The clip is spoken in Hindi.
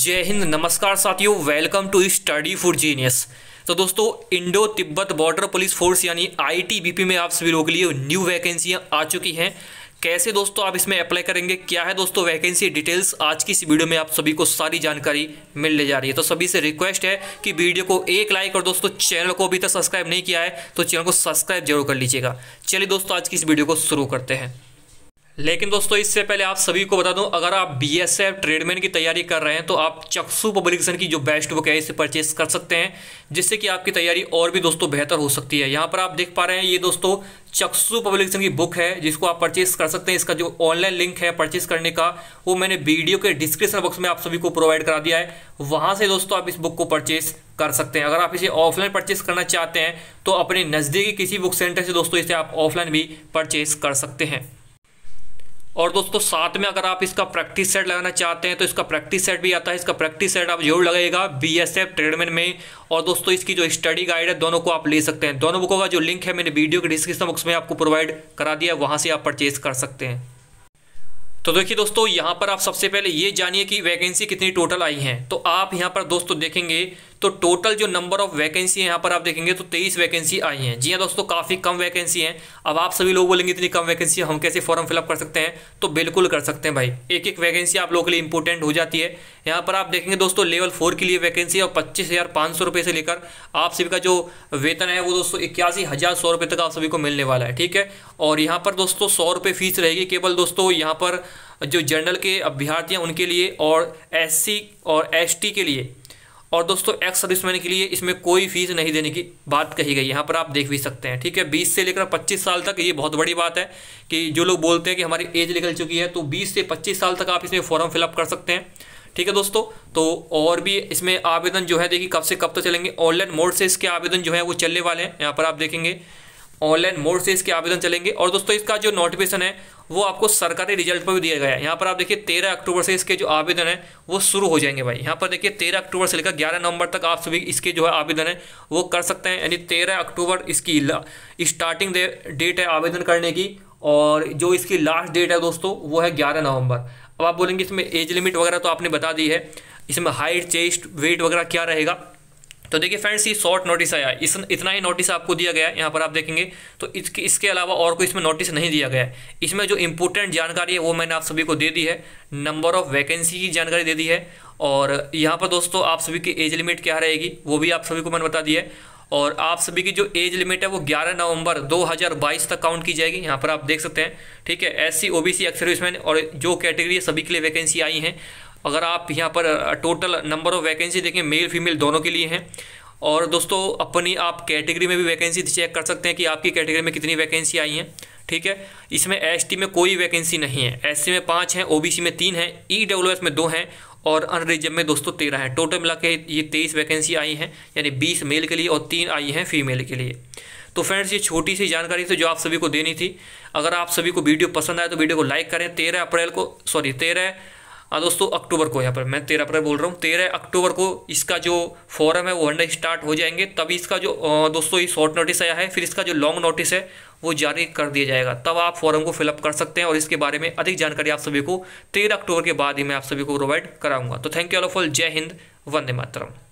जय हिंद नमस्कार साथियों welcome to study for genius तो दोस्तों Indo Tibet border police force यानी आईटीबीपी में आप सभी लोगों के लिए न्यू वैकेंसियां आ चुकी हैं कैसे दोस्तों आप इसमें अप्लाई करेंगे क्या है दोस्तों वैकेंसी डिटेल्स आज की इस वीडियो में आप सभी को सारी जानकारी मिलने जा रही है तो सभी से रिक्वेस्ट है कि वीडियो को एक लाइक और दोस्तों चैनल को अभी तक सब्सक्राइब नहीं किया है तो चैनल को सब्सक्राइब जरूर कर लीजिएगा चलिए दोस्तों आज की इस वीडियो को शुरू करते हैं लेकिन दोस्तों इससे पहले आप सभी को बता दूं अगर आप बीएसएफ ट्रेडमैन की तैयारी कर रहे हैं तो आप चक्सू पब्लिकेशन की जो बेस्ट बुक है इसे परचेस कर सकते हैं जिससे कि आपकी तैयारी और भी दोस्तों बेहतर हो सकती है यहाँ पर आप देख पा रहे हैं ये दोस्तों चक्सू पब्लिकेशन की बुक है जिसको आप परचेस कर सकते हैं इसका जो ऑनलाइन लिंक है परचेस करने का वो मैंने वीडियो के डिस्क्रिप्शन बॉक्स में आप सभी को प्रोवाइड करा दिया है वहाँ से दोस्तों आप इस बुक को परचेस कर सकते हैं अगर आप इसे ऑफलाइन परचेस करना चाहते हैं तो अपने नज़दीकी किसी बुक सेंटर से दोस्तों इसे आप ऑफलाइन भी परचेस कर सकते हैं और दोस्तों साथ में अगर आप इसका प्रैक्टिस सेट लगाना चाहते हैं तो इसका प्रैक्टिस सेट भी आता है इसका प्रैक्टिस सेट आप जरूर लगेगा बी एस एफ में और दोस्तों इसकी जो स्टडी गाइड है दोनों को आप ले सकते हैं दोनों बुकों का जो लिंक है मैंने वीडियो के डिस्क्रिप्शन बॉक्स में आपको प्रोवाइड करा दिया है वहाँ से आप परचेज कर सकते हैं तो देखिए दोस्तों यहाँ पर आप सबसे पहले ये जानिए कि वैकेंसी कितनी टोटल आई हैं तो आप यहाँ पर दोस्तों देखेंगे तो टोटल जो नंबर ऑफ वैकेंसी है यहाँ पर आप देखेंगे तो तेईस वैकेंसी आई हैं जी हाँ दोस्तों काफ़ी कम वैकेंसी हैं अब आप सभी लोग बोलेंगे इतनी कम वैकेंसी हम कैसे फॉर्म फिलअप कर सकते हैं तो बिल्कुल कर सकते हैं भाई एक एक वैकेंसी आप लोगों के लिए इंपॉर्टेंट हो जाती है यहाँ पर आप देखेंगे दोस्तों लेवल फोर के लिए वैकेंसी और पच्चीस हज़ार पाँच सौ रुपये से लेकर आप सभी का जो वेतन है वो दोस्तों इक्यासी हज़ार सौ रुपये तक आप सभी को मिलने वाला है ठीक है और यहाँ पर दोस्तों सौ रुपये फीस रहेगी केवल दोस्तों यहाँ पर जो जनरल के अभ्यर्थी हैं उनके लिए और एस और एस के लिए और दोस्तों एक्स सर्विसमैन के लिए इसमें कोई फीस नहीं देने की बात कही गई यहाँ पर आप देख भी सकते हैं ठीक है बीस से लेकर पच्चीस साल तक ये बहुत बड़ी बात है कि जो लोग बोलते हैं कि हमारी एज निकल चुकी है तो बीस से पच्चीस साल तक आप इसमें फॉर्म फिलअप कर सकते हैं ठीक है दोस्तों तो और भी इसमें आवेदन जो है देखिए कब से कब तक तो चलेंगे ऑनलाइन मोड से इसके आवेदन जो है वो चलने वाले हैं यहाँ पर आप देखेंगे ऑनलाइन मोड से इसके आवेदन चलेंगे और दोस्तों इसका जो नोटिफिकेशन है वो आपको सरकारी रिजल्ट पर भी दिया गया है यहाँ पर आप देखिए तेरह अक्टूबर से इसके जो आवेदन है वो शुरू हो जाएंगे भाई यहाँ पर देखिए तेरह अक्टूबर से लेकर ग्यारह नवंबर तक आप सभी इसके जो है आवेदन है वो कर सकते हैं यानी तेरह अक्टूबर इसकी स्टार्टिंग डेट है आवेदन करने की और जो इसकी लास्ट डेट है दोस्तों वो है ग्यारह नवंबर अब आप बोलेंगे इसमें एज लिमिट वगैरह तो आपने बता दी है इसमें हाइट चेस्ट वेट वगैरह क्या रहेगा तो देखिए फ्रेंड्स ये शॉर्ट नोटिस आया इस इतना ही नोटिस आपको दिया गया है यहाँ पर आप देखेंगे तो इसके इसके अलावा और कोई इसमें नोटिस नहीं दिया गया है इसमें जो इंपॉर्टेंट जानकारी है वो मैंने आप सभी को दे दी है नंबर ऑफ वैकेंसी की जानकारी दे दी है और यहाँ पर दोस्तों आप सभी की एज लिमिट क्या रहेगी वो भी आप सभी को मैंने बता दिया है और आप सभी की जो एज लिमिट है वो ग्यारह नवंबर दो तक काउंट की जाएगी यहाँ पर आप देख सकते हैं ठीक है S C O B C अक्सर इसमें और जो कैटेगरी सभी के लिए वैकेंसी आई हैं अगर आप यहाँ पर टोटल नंबर ऑफ वैकेंसी देखें मेल फीमेल दोनों के लिए हैं और दोस्तों अपनी आप कैटेगरी में भी वैकेंसी चेक कर सकते हैं कि आपकी कैटेगरी में कितनी वैकेंसी आई हैं ठीक है इसमें एस में कोई वैकेंसी नहीं है एस में पाँच हैं ओ में तीन हैं ई e में दो हैं और अनरिजर्व में दोस्तों तेरह हैं टोटल मिला के ये तेईस वैकेंसी आई हैं यानी बीस मेल के लिए और तीन आई हैं फीमेल के लिए तो फ्रेंड्स ये छोटी सी जानकारी थी जो आप सभी को देनी थी अगर आप सभी को वीडियो पसंद आए तो वीडियो को लाइक करें तेरह अप्रैल को सॉरी तेरह हाँ दोस्तों अक्टूबर को यहाँ पर मैं तेरह अप्रैल बोल रहा हूँ तेरह अक्टूबर को इसका जो फॉरम है वो वनडे स्टार्ट हो जाएंगे तभी इसका जो दोस्तों ये शॉर्ट नोटिस आया है फिर इसका जो लॉन्ग नोटिस है वो जारी कर दिया जाएगा तब आप फॉरम को फिलअप कर सकते हैं और इसके बारे में अधिक जानकारी आप सभी को तेरह अक्टूबर के बाद ही मैं आप सभी को प्रोवाइड कराऊंगा तो थैंक यू ऑल फॉर जय हिंद वंदे मातरम